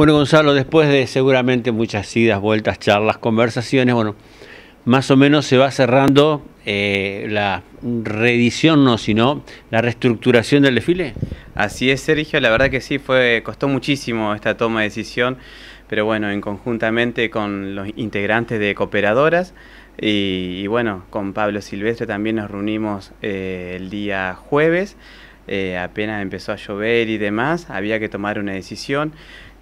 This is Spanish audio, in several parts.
Bueno, Gonzalo, después de seguramente muchas idas, vueltas, charlas, conversaciones, bueno, más o menos se va cerrando eh, la reedición, no, sino la reestructuración del desfile. Así es, Sergio, la verdad que sí, fue, costó muchísimo esta toma de decisión, pero bueno, en conjuntamente con los integrantes de cooperadoras y, bueno, con Pablo Silvestre también nos reunimos eh, el día jueves, eh, apenas empezó a llover y demás, había que tomar una decisión.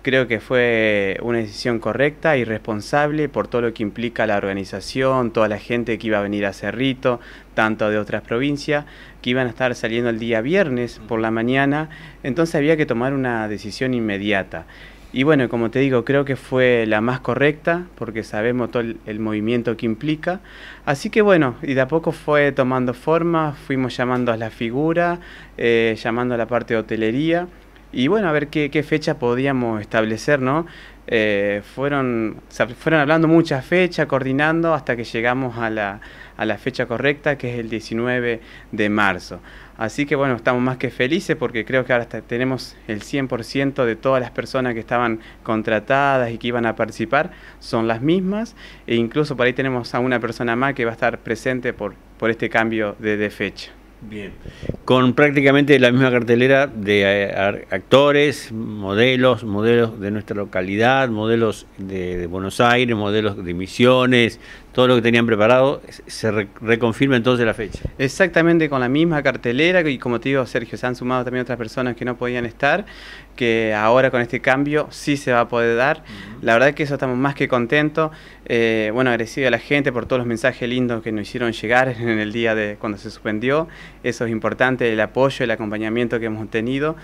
Creo que fue una decisión correcta y responsable por todo lo que implica la organización, toda la gente que iba a venir a Cerrito, tanto de otras provincias, que iban a estar saliendo el día viernes por la mañana, entonces había que tomar una decisión inmediata. Y bueno, como te digo, creo que fue la más correcta porque sabemos todo el, movimiento que implica. Así que bueno, y de a poco fue tomando forma, fuimos llamando a la figura, eh, llamando a la parte de hotelería y bueno, a ver qué, fecha podíamos establecer, ¿no? Eh, fueron, fueron hablando muchas fechas, coordinando hasta que llegamos a la, a la fecha correcta, que es el 19 de marzo. Así que bueno, estamos más que felices porque creo que ahora tenemos el 100% de todas las personas que estaban contratadas y que iban a participar son las mismas e incluso por ahí tenemos a una persona más que va a estar presente por, por este cambio de, de fecha. Bien. Con prácticamente la misma cartelera de eh, actores, modelos, modelos de nuestra localidad, modelos de, de Buenos Aires, modelos de Misiones, todo lo que tenían preparado, se reconfirma entonces la fecha. Exactamente con la misma cartelera y como te digo Sergio, se han sumado también otras personas que no podían estar, que ahora con este cambio sí se va a poder dar. La verdad que eso estamos más que contentos, eh, bueno, agradecido a la gente por todos los mensajes lindos que nos hicieron llegar en el día de cuando se suspendió, eso es importante, el apoyo, el acompañamiento que hemos tenido.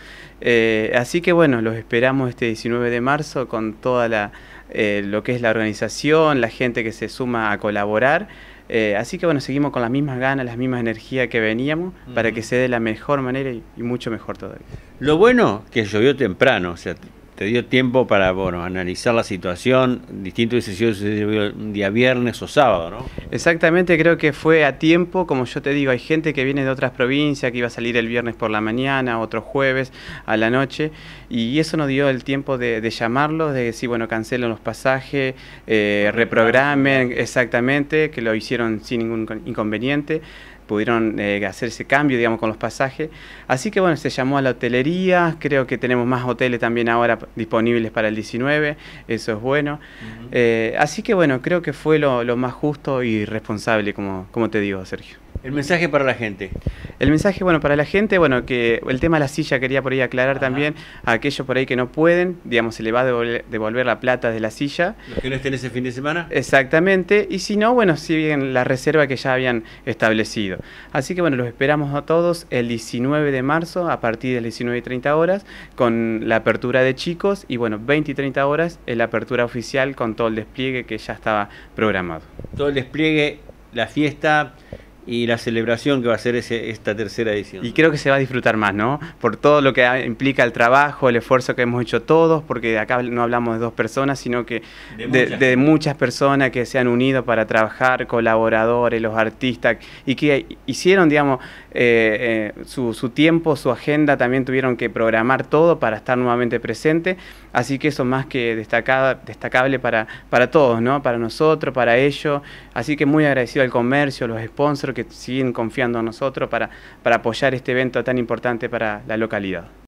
Eh, así que bueno, los esperamos este 19 de marzo con toda la eh, lo que es la organización, la gente que se suma a colaborar. Eh, así que bueno, seguimos con las mismas ganas, las mismas energías que veníamos para que se dé de la mejor manera y, mucho mejor todavía. Lo bueno que llovió temprano, o sea, te dio tiempo para bueno, analizar la situación, distinto si sucedió un día viernes o sábado, ¿no? Exactamente, creo que fue a tiempo, como yo te digo, hay gente que viene de otras provincias, que iba a salir el viernes por la mañana, otro jueves a la noche, y eso nos dio el tiempo de, llamarlos, de decir, bueno, cancelen los pasajes, eh, reprogramen, exactamente, que lo hicieron sin ningún inconveniente pudieron eh, hacer ese cambio, digamos, con los pasajes. Así que bueno, se llamó a la hotelería, creo que tenemos más hoteles también ahora disponibles para el 19, eso es bueno. Eh, así que bueno, creo que fue lo, lo, más justo y responsable, como, como te digo, Sergio. El mensaje para la gente. El mensaje, bueno, para la gente, bueno, que el tema de la silla quería por ahí aclarar también a aquellos por ahí que no pueden, digamos, se les va a devolver, la plata de la silla. Los que no estén ese fin de semana. Exactamente, y si no, bueno, bien la reserva que ya habían establecido. Así que bueno, los esperamos a todos el 19 de marzo a partir de las 19 y 30 horas con la apertura de chicos y bueno, 20 y 30 horas en la apertura oficial con todo el despliegue que ya estaba programado. Todo el despliegue, la fiesta, y la celebración que va a ser ese, esta tercera edición. Y creo que se va a disfrutar más, ¿no? Por todo lo que implica el trabajo, el esfuerzo que hemos hecho todos, porque acá no hablamos de dos personas, sino que de, muchas. personas que se han unido para trabajar, colaboradores, los artistas, y que hicieron, digamos, eh, eh, su, su, tiempo, su agenda, también tuvieron que programar todo para estar nuevamente presente, así que eso más que destacada, destacable para, para todos, ¿no? Para nosotros, para ellos, así que muy agradecido al comercio, los sponsors, que siguen confiando en nosotros para, para apoyar este evento tan importante para la localidad.